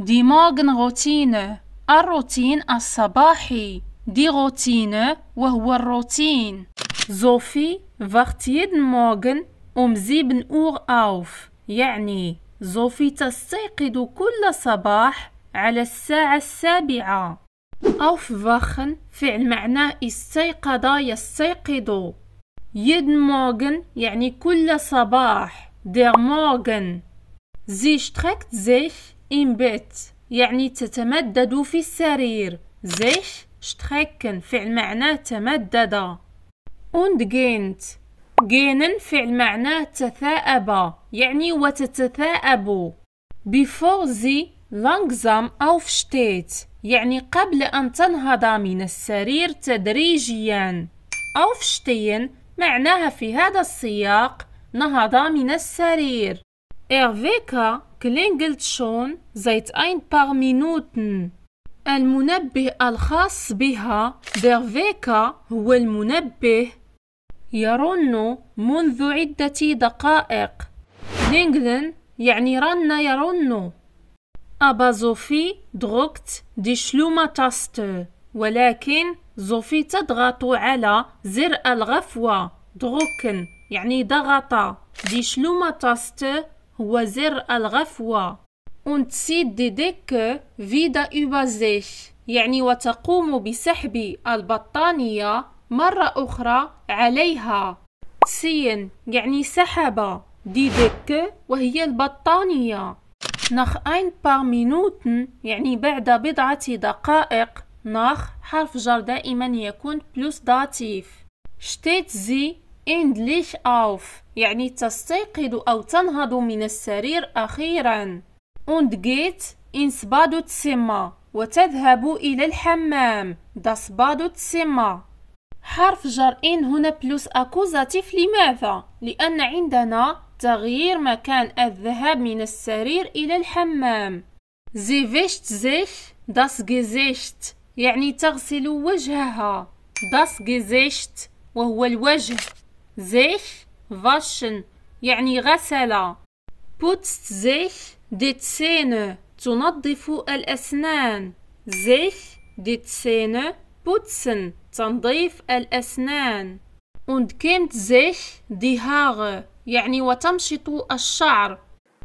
دي موغن روتينة الروتين الصباحي دي روتينة وهو الروتين زوفي وقت يد موغن um بن اوغ اوف يعني زوفي تستيقظ كل صباح على الساعة السابعة اوف وخن فعل معناه استيقظ يستيقظ يد موغن يعني كل صباح der موغن زيش streckt زيش انبعت يعني تتمدد في السرير زيش شتخيكن فعل معناه تمدد und gehend gehen فعل معناه تثاءب يعني وتتثاءب before sie langsam aufsteht يعني قبل أن تنهض من السرير تدريجيا aufstehen معناها في هذا السياق نهض من السرير Erwecker كلينجلت شون زيت أين paar مينوتن المنبه الخاص بها der هو المنبه يرن منذ عدة دقائق لينجلن يعني رن يرن أبا زوفي دروكت دي شلومة تاستو ولكن زوفي تضغط على زر الغفوة دروكن يعني ضغط دي شلومة تاستو هو زر الغفوة und zieht die Decke wieder über sich يعني وتقوم بسحب البطانية مرة أخرى عليها سين يعني سحب die Decke وهي البطانية نخ أين paar مينوتن يعني بعد بضعة دقائق نخ حرف جر دائما يكون بلوس داتيف شتيت زي إندليش أوف يعني تستيقظ أو تنهض من السرير أخيرا جيت geht ins تسمى وتذهب إلى الحمام das تسمى حرف جر إن هنا بلوس أكوزاتيف لماذا؟ لأن عندنا تغيير مكان الذهاب من السرير إلى الحمام زي فيشت زيش داس جيزيشت يعني تغسل وجهها داس جيزيشت وهو الوجه sich waschen يعني غسل putzt sich die Zähne تنظف الأسنان sich die Zähne putzen تنظيف الأسنان und kämmt sich die Haare يعني وتمشط الشعر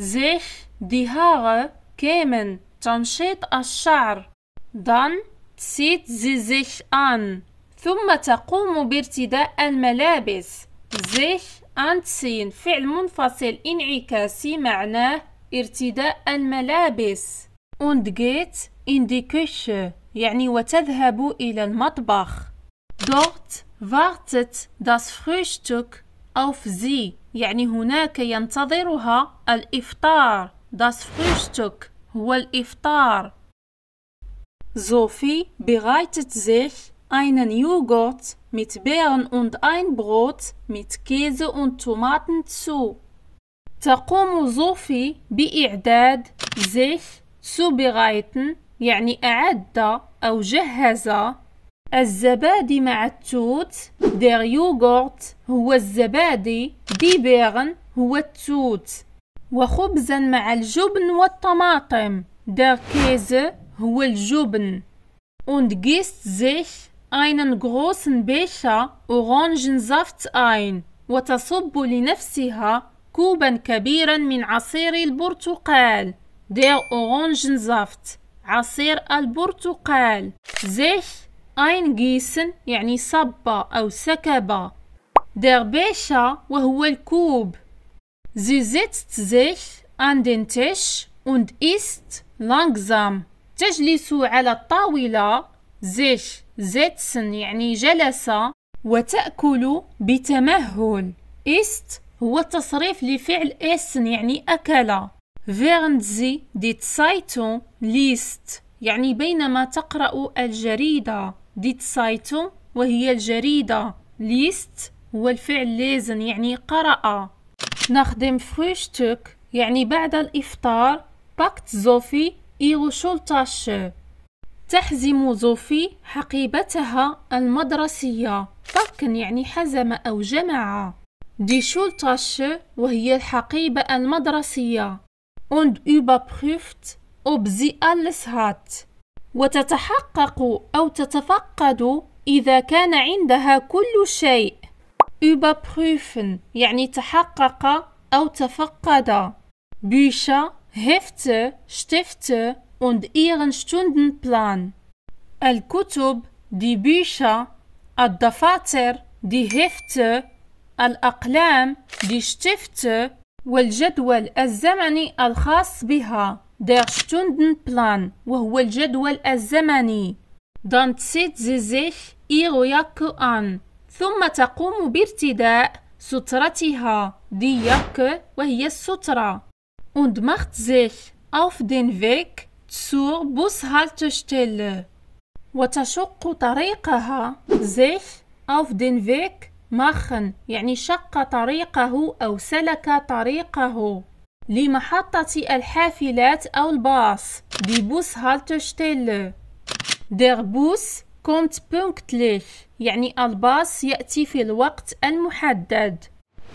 sich die Haare kämen تمشيط الشعر dann zieht sie sich an ثم تقوم بارتداء الملابس sich anziehen فعل منفصل انعكاسي معناه ارتداء الملابس und geht in die Küche يعني وتذهب إلى المطبخ dort wartet das Frühstück auf sie يعني هناك ينتظرها الإفطار das Frühstück هو الإفطار Sophie bereitet sich einen Joghurt mit Beeren und ein Brot mit Käse und Tomaten zu. تقوم زوفي بإعداد sich zubereiten يعني أعد أو جهز الزبادي مع التوت der Joghurt هو الزبادي die Beeren هو التوت وخبزا مع الجبن والطماطم der Käse هو الجبن und gießt sich einen großen Becher Orangensaft ein وتصب لنفسها كوبا كبيرا من عصير البرتقال der Orangensaft عصير البرتقال sich eingießen يعني صب أو سكب der Becher وهو الكوب sie setzt sich an den Tisch und isst langsam تجلس على الطاولة sich sitzen يعني جلس وتأكل بتمهل ist هو التصريف لفعل essen يعني أكل während sie die Zeitung liest يعني بينما تقرأ الجريدة die Zeitung وهي الجريدة liest هو الفعل lesen يعني قرأ nach dem Frühstück يعني بعد الإفطار packt Sophie ihre Schultasche تحزم زوفي حقيبتها المدرسية طركا يعني حزم أو جمع دي شولتاش وهي الحقيبة المدرسية und überprüft ob sie alles hat وتتحقق أو تتفقد إذا كان عندها كل شيء überprüfen يعني تحقق أو تفقد Bücher, Hefte, Stifte und ihren Stundenplan. الكتب die Bücher الدفاتر die Hefte الأقلام die Stifte والجدول الزمني الخاص بها der Stundenplan وهو الجدول الزمني dann zieht sie sich ihre Jacke an ثم تقوم بارتداء سترتها دي Jacke وهي السترة und macht sich auf den Weg zur Bushaltestelle وتشق طريقها sich auf den Weg machen يعني شق طريقه أو سلك طريقه لمحطة الحافلات أو الباص die Bushaltestelle der Bus kommt pünktlich يعني الباص يأتي في الوقت المحدد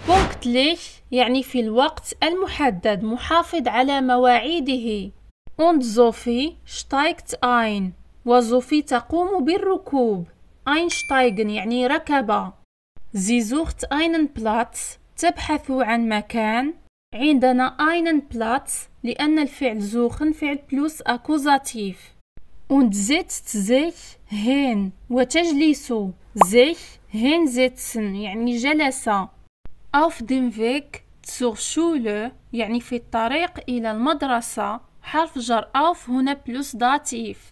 pünktlich يعني في الوقت المحدد محافظ على مواعيده und Sophie steigt ein وزوفي تقوم بالركوب einsteigen يعني ركبة. sie sucht einen Platz تبحث عن مكان عندنا einen Platz لأن الفعل suchen فعل بلوس أكوزاتيف und setzt sich hin وتجلس sich hinsetzen يعني جلس auf dem Weg zur Schule يعني في الطريق إلى المدرسة حرف جر أوف هنا بلوس داتيف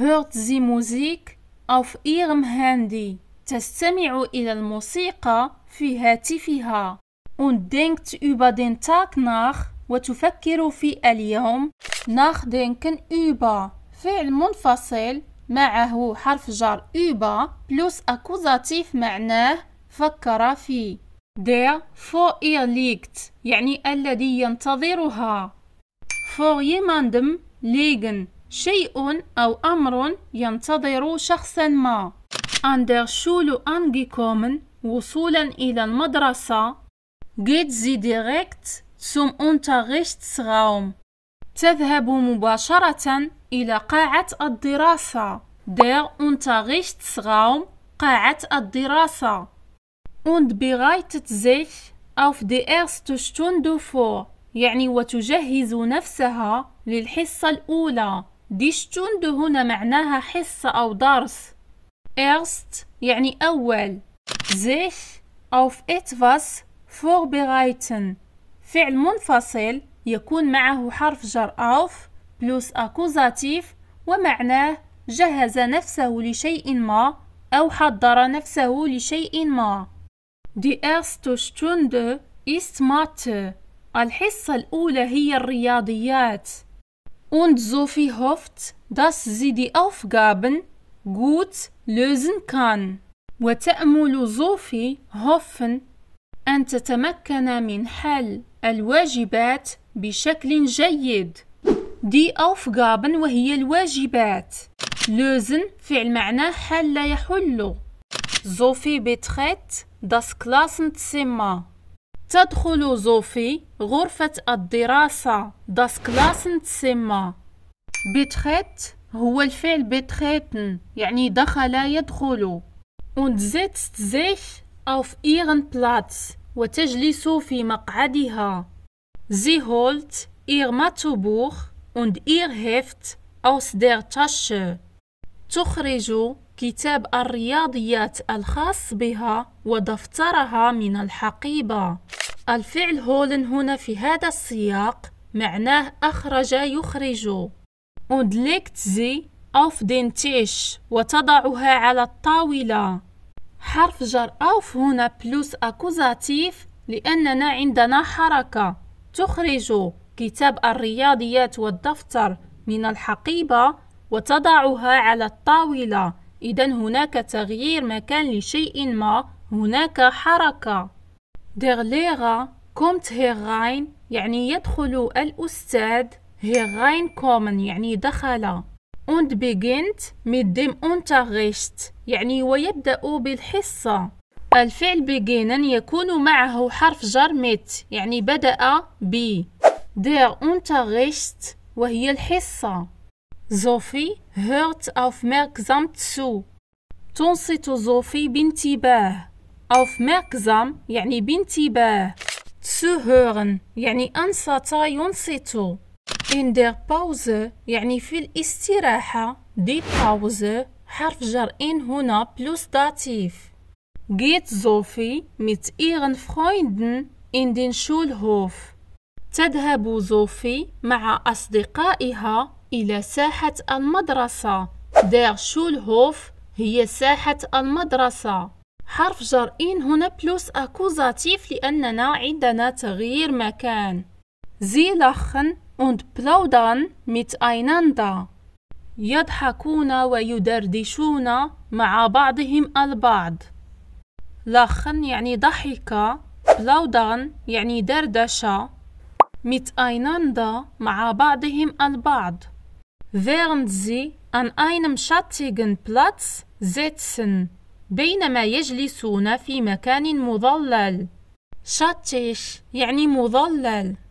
هورت زي موزيك أوف إيرم هاندي تستمع إلى الموسيقى في هاتفها und denkt über den Tag nach وتفكر في اليوم nachdenken über فعل منفصل معه حرف جر über plus أكوزاتيف معناه فكر في der vor ihr liegt يعني الذي ينتظرها فور يماندم ليغن شيء أو أمر ينتظر شخصا ما عندر شولو أنجي وصولا إلى المدرسة جيت زي ديريكت سوم أنتغيشت سغاوم تذهب مباشرة إلى قاعة الدراسة دير أنتغيشت سغاوم قاعة الدراسة und bereitet sich auf die erste Stunde vor. يعني وتجهز نفسها للحصة الأولى دي شتوند هنا معناها حصة أو درس إرست يعني أول sich auf etwas vorbereiten فعل منفصل يكون معه حرف جر أوف بلوس أكوزاتيف ومعناه جهز نفسه لشيء ما أو حضر نفسه لشيء ما Die erste Stunde ist Mathe الحصة الأولى هي الرياضيات und so viel hofft, dass sie die Aufgaben gut lösen kann. وتأمل زوفي هوفن أن تتمكن من حل الواجبات بشكل جيد. دي Aufgaben وهي الواجبات. lösen فعل معناه حل لا يحل. زوفي بتخت كلاسن Klassenzimmer. تدخل زوفي غرفة الدراسة داس كلاسن تسمى بيتخيت هو الفعل بيتخيتن يعني دخل يدخل und setzt sich auf ihren Platz وتجلس في مقعدها sie holt ihr Mathebuch und ihr Heft aus der Tasche تخرج كتاب الرياضيات الخاص بها ودفترها من الحقيبة الفعل هولن هنا في هذا السياق معناه أخرج يخرج und زي أوف auf وتضعها على الطاولة حرف جر أوف هنا بلوس أكوزاتيف لأننا عندنا حركة تخرج كتاب الرياضيات والدفتر من الحقيبة وتضعها على الطاولة إذا هناك تغيير مكان لشيء ما هناك حركة Der Lehrer kommt herein يعني يدخل الأستاذ كومن يعني دخل und beginnt mit dem Unterricht يعني ويبدأ بالحصة الفعل beginnen يكون معه حرف جر mit يعني بدأ ب der Unterricht وهي الحصة زوفي Hört aufmerksam zu. تنصت صوفي بانتباه. Aufmerksam يعني بانتباه. Zuhören يعني أنصت ينصت. In der Pause يعني في الاستراحة die Pause حرف جر-In هنا plus Dativ. Geht Sophie mit ihren Freunden in den Schulhof. تذهب صوفي مع أصدقائها إلى ساحة المدرسة دير شولهوف هي ساحة المدرسة حرف جر إن هنا بلوس أكوزاتيف لأننا عندنا تغيير مكان زي لخن und plaudern miteinander يضحكون ويدردشون مع بعضهم البعض لخن يعني ضحك plaudern يعني دردشة miteinander مع بعضهم البعض Während sie an einem schattigen Platz sitzen, بينما يجلسون في مكان مظلل. شاتش يعني مظلل.